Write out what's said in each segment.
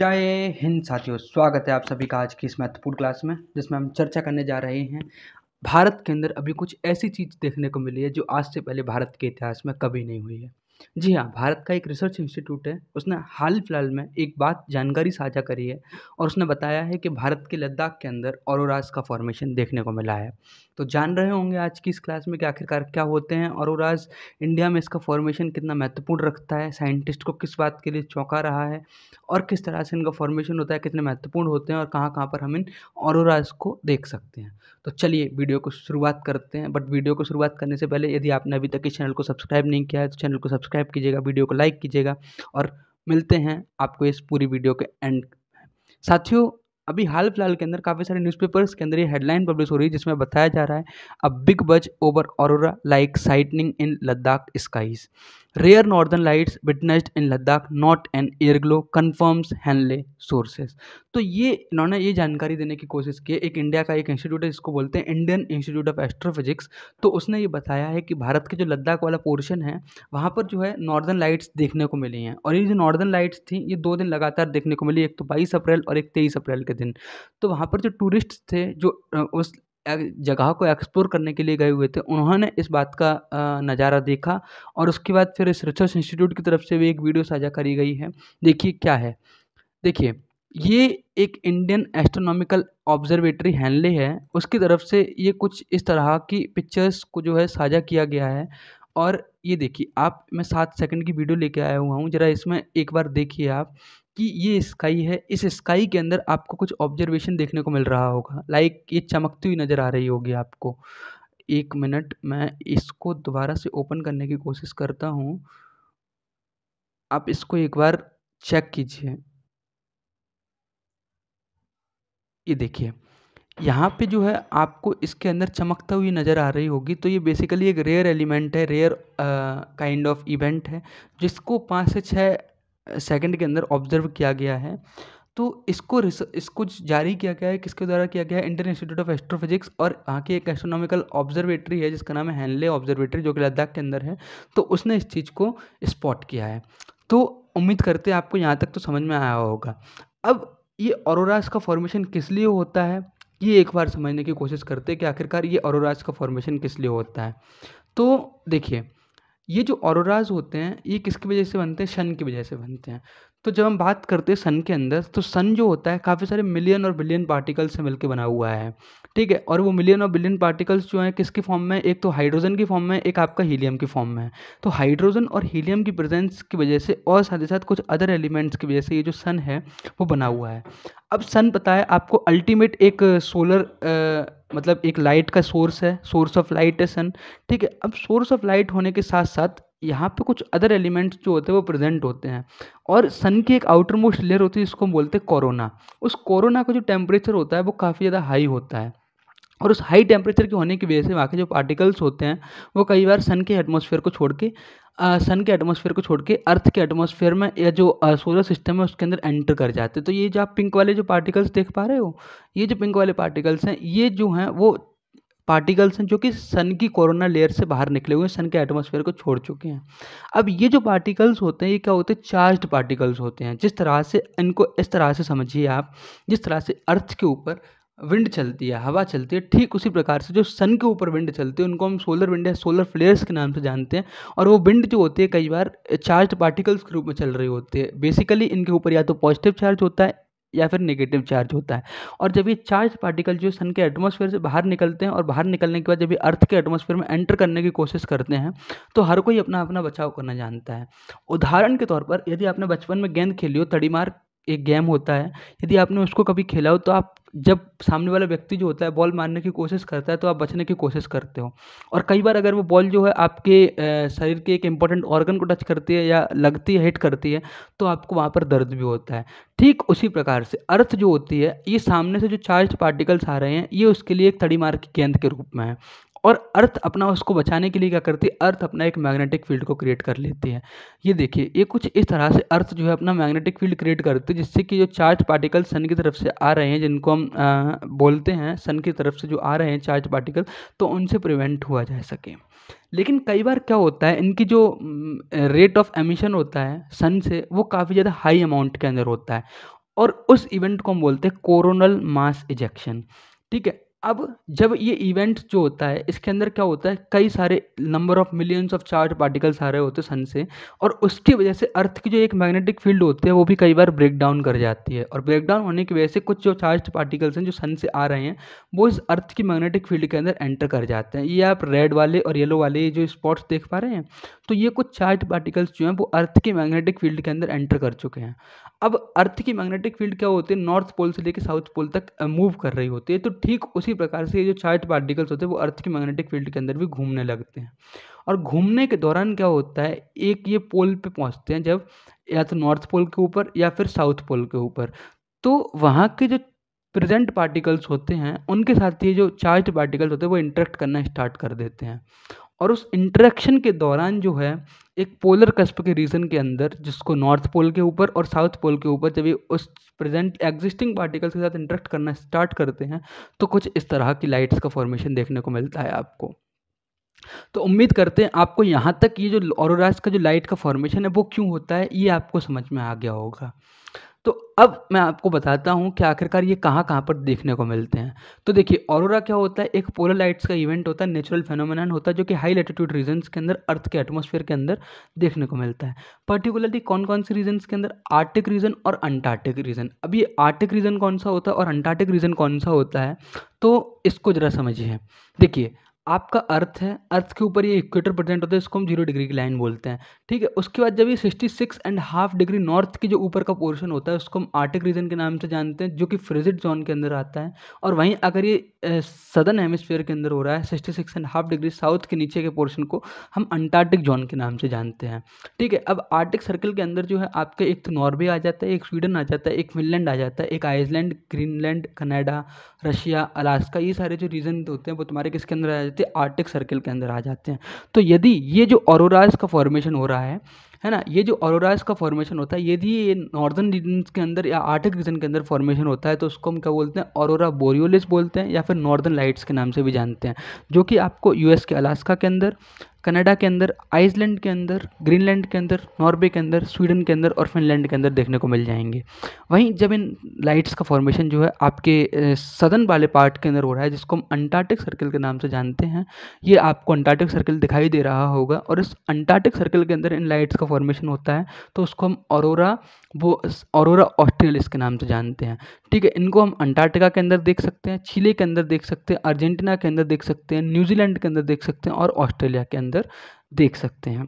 जय हिंद साथियों स्वागत है आप सभी का आज की इस महत्वपूर्ण क्लास में जिसमें हम चर्चा करने जा रहे हैं भारत के अंदर अभी कुछ ऐसी चीज़ देखने को मिली है जो आज से पहले भारत के इतिहास में कभी नहीं हुई है जी हाँ भारत का एक रिसर्च इंस्टीट्यूट है उसने हाल फिलहाल में एक बात जानकारी साझा करी है और उसने बताया है कि भारत के लद्दाख के अंदर औरोराज का फॉर्मेशन देखने को मिला है तो जान रहे होंगे आज की इस क्लास में कि आखिरकार क्या होते हैं औरोराज इंडिया में इसका फॉर्मेशन कितना महत्वपूर्ण रखता है साइंटिस्ट को किस बात के लिए चौंका रहा है और किस तरह से इनका फॉर्मेशन होता है कितने महत्वपूर्ण होते हैं और कहाँ कहाँ पर हम इन और को देख सकते हैं तो चलिए वीडियो को शुरुआत करते हैं बट वीडियो को शुरुआत करने से पहले यदि आपने अभी तक इस चैनल को सब्सक्राइब नहीं किया है तो चैनल को सब्सक्राइब कीजिएगा वीडियो को लाइक कीजिएगा और मिलते हैं आपको इस पूरी वीडियो के एंड साथियों अभी हाल फिलहाल के अंदर काफ़ी सारे न्यूज़पेपर्स के अंदर ये हेडलाइन पब्लिश हो रही है जिसमें बताया जा रहा है अब बिग बज ओवर और like sighting in Ladakh skies rare northern lights witnessed in Ladakh not an airglow confirms Henley sources तो ये इन्होंने ये जानकारी देने की कोशिश की एक इंडिया का एक इंस्टीट्यूट है जिसको बोलते हैं इंडियन इंस्टीट्यूट ऑफ एस्ट्रोफिजिक्स तो उसने ये बताया है कि भारत के जो लद्दाख वाला पोर्शन है वहाँ पर जो है नॉर्दर्न लाइट्स देखने को मिली हैं और ये जो नॉर्दर्न लाइट्स थी ये दो दिन लगातार देखने को मिली एक तो बाईस अप्रैल और एक तेईस अप्रैल के दिन तो वहाँ पर जो टूरिस्ट थे जो उस जगह को एक्सप्लोर करने के लिए गए हुए थे उन्होंने इस बात का नज़ारा देखा और उसके बाद फिर इस रिसर्च इंस्टीट्यूट की तरफ से भी एक वीडियो साझा करी गई है देखिए क्या है देखिए ये एक इंडियन एस्ट्रोनॉमिकल ऑब्जर्वेटरी हैनले है उसकी तरफ से ये कुछ इस तरह की पिक्चर्स को जो है साझा किया गया है और ये देखिए आप मैं सात सेकंड की वीडियो लेके आया हुआ हूँ ज़रा इसमें एक बार देखिए आप कि ये स्काई है इस स्काई के अंदर आपको कुछ ऑब्जर्वेशन देखने को मिल रहा होगा लाइक ये चमकती हुई नज़र आ रही होगी आपको एक मिनट मैं इसको दोबारा से ओपन करने की कोशिश करता हूँ आप इसको एक बार चेक कीजिए ये देखिए यहाँ पे जो है आपको इसके अंदर चमकता हुई नज़र आ रही होगी तो ये बेसिकली एक रेयर एलिमेंट है रेयर काइंड ऑफ इवेंट है जिसको पाँच से छः सेकंड के अंदर ऑब्जर्व किया गया है तो इसको इसको जारी किया गया है किसके द्वारा किया गया है इंडियन इंस्टीट्यूट ऑफ एस्ट्रोफिजिक्स और यहाँ की एक एस्ट्रोनॉमिकल ऑब्जर्वेटरी है जिसका नाम है हैनले ऑब्जर्वेटरी जो कि लद्दाख के अंदर है तो उसने इस चीज़ को स्पॉट किया है तो उम्मीद करते हैं आपको यहाँ तक तो समझ में आया होगा अब ये औरोराज का फॉर्मेशन किस लिए होता है ये एक बार समझने की कोशिश करते हैं कि आखिरकार ये औरोराज का फॉर्मेशन किस लिए होता है तो देखिए ये जो ऑरोराज होते हैं ये किसकी वजह से बनते हैं सन की वजह से बनते हैं तो जब हम बात करते हैं सन के अंदर तो सन जो होता है काफ़ी सारे मिलियन और बिलियन पार्टिकल्स से मिलकर बना हुआ है ठीक है और वो मिलियन और बिलियन पार्टिकल्स जो हैं किसकी फॉर्म में एक तो हाइड्रोजन की फॉर्म में एक आपका हीलियम की फॉर्म में तो हाइड्रोजन और हीलियम की प्रेजेंस की वजह से और साथ ही साथ कुछ अदर एलिमेंट्स की वजह से ये जो सन है वो बना हुआ है अब सन पता है आपको अल्टीमेट एक सोलर मतलब एक लाइट का सोर्स है सोर्स ऑफ लाइट है सन ठीक है अब सोर्स ऑफ लाइट होने के साथ साथ यहाँ पे कुछ अदर एलिमेंट्स जो होते हैं वो प्रेजेंट होते हैं और सन की एक आउटर मोस्ट लेयर होती है जिसको हम बोलते हैं कोरोना उस कोरोना का जो टेम्परेचर होता है वो काफ़ी ज़्यादा हाई होता है और उस हाई टेम्परेचर के होने की वजह से वहाँ के जो पार्टिकल्स होते हैं वो कई बार सन के एटमोसफेयर को छोड़ के सन के एटमोसफेयर को छोड़ के अर्थ के एटमोसफेयर में या जो सोलर सिस्टम है उसके अंदर एंटर कर जाते हैं तो ये जो आप पिंक वाले जो पार्टिकल्स देख पा रहे हो ये जो पिंक वाले पार्टिकल्स हैं ये जो हैं वो पार्टिकल्स हैं जो कि सन की कोरोना लेयर से बाहर निकले हुए हैं सन के एटमोसफेयर को छोड़ चुके हैं अब ये जो पार्टिकल्स होते हैं ये क्या होते हैं चार्ज पार्टिकल्स होते हैं जिस तरह से इनको इस तरह से समझिए आप जिस तरह से अर्थ के ऊपर विंड चलती है हवा चलती है ठीक उसी प्रकार से जो सन के ऊपर विंड चलती है उनको हम सोलर विंड या सोलर फ्लेयर्स के नाम से जानते हैं और वो विंड जो होती है कई बार चार्ज पार्टिकल्स के रूप में चल रही होती है बेसिकली इनके ऊपर या तो पॉजिटिव चार्ज होता है या फिर नेगेटिव चार्ज होता है और जब ये चार्ज पार्टिकल जो सन के एटमोसफेयर से बाहर निकलते हैं और बाहर निकलने के बाद जब ये अर्थ के एटमोसफेयर में एंटर करने की कोशिश करते हैं तो हर कोई अपना अपना बचाव करना जानता है उदाहरण के तौर पर यदि आपने बचपन में गेंद खेली हो तड़ीमार एक गेम होता है यदि आपने उसको कभी खेला हो तो आप जब सामने वाला व्यक्ति जो होता है बॉल मारने की कोशिश करता है तो आप बचने की कोशिश करते हो और कई बार अगर वो बॉल जो है आपके शरीर के एक इम्पॉर्टेंट ऑर्गन को टच करती है या लगती है हिट करती है तो आपको वहाँ पर दर्द भी होता है ठीक उसी प्रकार से अर्थ जो होती है ये सामने से जो चार्ज पार्टिकल्स आ रहे हैं ये उसके लिए एक तड़ी मार की गेंद के रूप में है और अर्थ अपना उसको बचाने के लिए क्या करती है अर्थ अपना एक मैग्नेटिक फील्ड को क्रिएट कर लेती है ये देखिए ये कुछ इस तरह से अर्थ जो है अपना मैग्नेटिक फील्ड क्रिएट करती है जिससे कि जो चार्ज पार्टिकल सन की तरफ से आ रहे हैं जिनको हम आ, बोलते हैं सन की तरफ से जो आ रहे हैं चार्ज पार्टिकल तो उनसे प्रिवेंट हुआ जा सके लेकिन कई बार क्या होता है इनकी जो रेट ऑफ एमिशन होता है सन से वो काफ़ी ज़्यादा हाई अमाउंट के अंदर होता है और उस इवेंट को हम बोलते हैं कोरोनल मास इजेक्शन ठीक है अब जब ये इवेंट जो होता है इसके अंदर क्या होता है कई सारे number of millions of charge particles आ रहे होते हैं सन से और उसकी वजह से अर्थ की जो एक मैग्नेटिक फील्ड होती है वो भी कई बार ब्रेक डाउन कर जाती है और ब्रेक डाउन होने की वजह से कुछ जो चार्ज पार्टिकल्स हैं जो सन से आ रहे हैं वो इस अर्थ की मैग्नेटिक फील्ड के अंदर एंटर कर जाते हैं ये आप रेड वाले और येलो वाले जो स्पॉट्स देख पा रहे हैं तो ये कुछ चार्ज पार्टिकल्स जो हैं वो अर्थ की मैग्नेटिक फील्ड के अंदर एंटर कर चुके हैं अब अर्थ की मैग्नेटिक फील्ड क्या होती है नॉर्थ पोल से लेकर साउथ पोल तक मूव कर रही होती है तो ठीक उसी इसी प्रकार से ये जो चार्ज पार्टिकल्स होते हैं वो अर्थ की मैग्नेटिक फील्ड के अंदर भी घूमने लगते हैं और घूमने के दौरान क्या होता है एक ये पोल पे पहुंचते हैं जब या तो नॉर्थ पोल के ऊपर या फिर साउथ पोल के ऊपर तो वहाँ के जो प्रेजेंट पार्टिकल्स होते हैं उनके साथ ये जो चार्ज पार्टिकल्स होते हैं वो इंटरेक्ट करना स्टार्ट कर देते हैं और उस इंटरेक्शन के दौरान जो है एक पोलर कस्प के रीजन के अंदर जिसको नॉर्थ पोल के ऊपर और साउथ पोल के ऊपर जब ये उस प्रेजेंट एग्जिस्टिंग पार्टिकल्स के साथ इंटरेक्ट करना स्टार्ट करते हैं तो कुछ इस तरह की लाइट्स का फॉर्मेशन देखने को मिलता है आपको तो उम्मीद करते हैं आपको यहाँ तक ये जो ऑरोराज का जो लाइट का फॉर्मेशन है वो क्यों होता है ये आपको समझ में आ गया होगा तो अब मैं आपको बताता हूँ कि आखिरकार ये कहाँ कहाँ पर देखने को मिलते हैं तो देखिए ऑरोरा क्या होता है एक पोलर लाइट्स का इवेंट होता है नेचुरल फेनोमेनन होता है जो कि हाई लेटीट्यूड रीजन्स के अंदर अर्थ के एटमोसफेयर के अंदर देखने को मिलता है पर्टिकुलरली कौन कौन से रीजन्स के अंदर आर्टिक रीजन और अंटार्टिक रीजन अब ये आर्टिक रीजन कौन सा होता है और अंटार्टिक रीजन कौन सा होता है तो इसको ज़रा समझिए देखिए आपका अर्थ है अर्थ के ऊपर ये इक्वेटर प्रेजेंट होता है इसको हम जीरो डिग्री की लाइन बोलते हैं ठीक है उसके बाद जब ये sixty six and half degree north के जो ऊपर का पोर्शन होता है उसको हम आर्टिक रीजन के नाम से जानते हैं जो कि फ्रिजिट जोन के अंदर आता है और वहीं अगर ये सदर्न हेमिस्फेयर के अंदर हो रहा है sixty six and half degree south के नीचे के पोर्शन को हम अंटार्कटिक जोन के नाम से जानते हैं ठीक है अब आर्टिक सर्कल के अंदर जो है आपके एक तो नॉर्वे आ जाता है एक स्वीडन आ जाता है एक फिनलैंड आ जाता है एक Iceland Greenland Canada Russia Alaska ये सारे जो रीजन होते हैं वो तुम्हारे किसके अंदर आ रहते आर्टिक सर्किल के अंदर आ जाते हैं तो यदि ये जो ऑरोराइज का फॉर्मेशन हो रहा है है ना ये जो ऑरोराइज का फॉर्मेशन होता है यदि ये नॉर्दर्न रीजन के अंदर या आर्टिक रीजन के अंदर फॉर्मेशन होता है तो उसको हम क्या बोलते हैं ऑरोरा बोरियोलिस बोलते हैं या फिर नॉर्दर्न लाइट्स के नाम से भी जानते हैं जो कि आपको यूएस के अलास्का के अंदर कनाडा के अंदर आइसलैंड के अंदर ग्रीनलैंड के अंदर नॉर्वे के अंदर स्वीडन के अंदर और फिनलैंड के अंदर देखने को मिल जाएंगे वहीं जब इन लाइट्स का फॉर्मेशन जो है आपके सदन वाले पार्ट के अंदर हो रहा है जिसको हम अंटार्टिक सर्कल के नाम से जानते हैं ये आपको अंटार्टिक सर्कल दिखाई दे रहा होगा और इस अंटार्टिक सर्कल के अंदर इन लाइट्स का फॉर्मेशन होता है तो उसको हम औरोरा वो औरोरा ऑस्ट्रेलिस के नाम से जानते हैं ठीक है इनको हम अंटार्कटिका के अंदर देख सकते हैं चिले के अंदर देख सकते हैं अर्जेंटीना के अंदर देख सकते हैं न्यूजीलैंड के अंदर देख सकते हैं और ऑस्ट्रेलिया के अंदर देख सकते हैं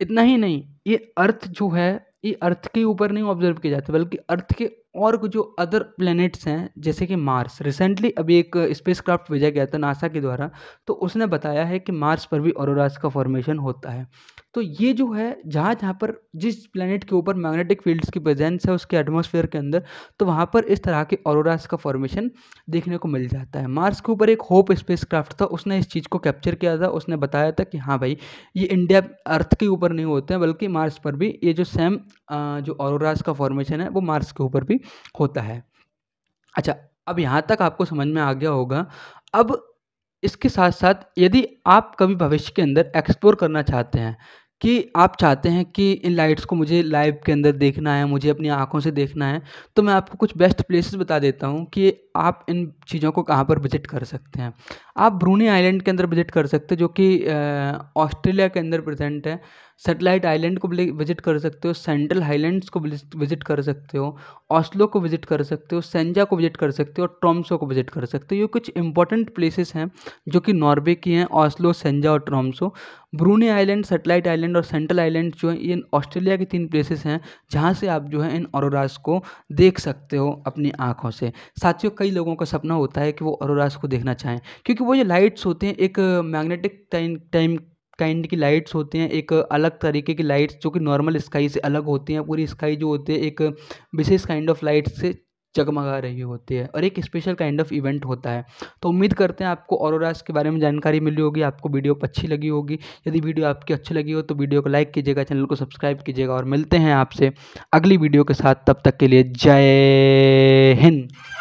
इतना ही नहीं ये अर्थ जो है ये अर्थ के ऊपर नहीं ऑब्जर्व किए जाते बल्कि अर्थ के और जो अदर प्लैनेट्स हैं जैसे कि मार्स रिसेंटली अभी एक स्पेसक्राफ्ट भेजा गया था नासा के द्वारा तो उसने बताया है कि मार्स पर भी औरोराज का फॉर्मेशन होता है तो ये जो है जहाँ जहाँ पर जिस प्लानट के ऊपर मैग्नेटिक फील्ड्स की प्रेजेंस है उसके एटमोसफेयर के अंदर तो वहाँ पर इस तरह के ऑरोरास का फॉर्मेशन देखने को मिल जाता है मार्स के ऊपर एक होप स्पेसक्राफ्ट था उसने इस चीज़ को कैप्चर किया था उसने बताया था कि हाँ भाई ये इंडिया अर्थ के ऊपर नहीं होते हैं बल्कि मार्स पर भी ये जो सेम जो ऑरोरास का फॉर्मेशन है वो मार्स के ऊपर भी होता है अच्छा अब यहाँ तक आपको समझ में आ गया होगा अब इसके साथ साथ यदि आप कभी भविष्य के अंदर एक्सप्लोर करना चाहते हैं कि आप चाहते हैं कि इन लाइट्स को मुझे लाइव के अंदर देखना है मुझे अपनी आँखों से देखना है तो मैं आपको कुछ बेस्ट प्लेसेस बता देता हूँ कि आप इन चीज़ों को कहाँ पर विजिट कर सकते हैं आप ब्रूनी आइलैंड के अंदर विजिट कर सकते हैं जो कि ऑस्ट्रेलिया के अंदर प्रेजेंट है सेटेलाइट आइलैंड को विजिट कर सकते हो सेंट्रल हाईलैंड्स को विजिट कर सकते हो ऑस्लो को विजिट कर सकते हो सेंजा को विजिट कर सकते हो और ट्रॉम्सो को विजिट कर सकते हो ये कुछ इंपॉर्टेंट प्लेसेस हैं जो कि नॉर्वे की हैं ऑस्लो सेंजा और Tromso Bruny island satellite island और सेंट्रल आइलैंड जो है ये ऑस्ट्रेलिया के तीन प्लेसेस हैं जहाँ से आप जो है इन ऑरोरास को देख सकते हो अपनी आँखों से साथियों कई लोगों का सपना होता है कि वो ऑरोरास को देखना चाहें क्योंकि वो जो लाइट्स होते हैं एक मैग्नेटिक टाइम काइंड की लाइट्स होती हैं एक अलग तरीके की लाइट्स जो कि नॉर्मल स्काई से अलग होती हैं पूरी स्काई जो होती है एक विशेष काइंड ऑफ लाइट से जगमगा रही होती है और एक स्पेशल काइंड ऑफ इवेंट होता है तो उम्मीद करते हैं आपको ऑरोरास के बारे में जानकारी मिली होगी आपको वीडियो अच्छी लगी होगी यदि वीडियो आपकी अच्छी लगी हो तो वीडियो को लाइक कीजिएगा चैनल को सब्सक्राइब कीजिएगा और मिलते हैं आपसे अगली वीडियो के साथ तब तक के लिए जय हिंद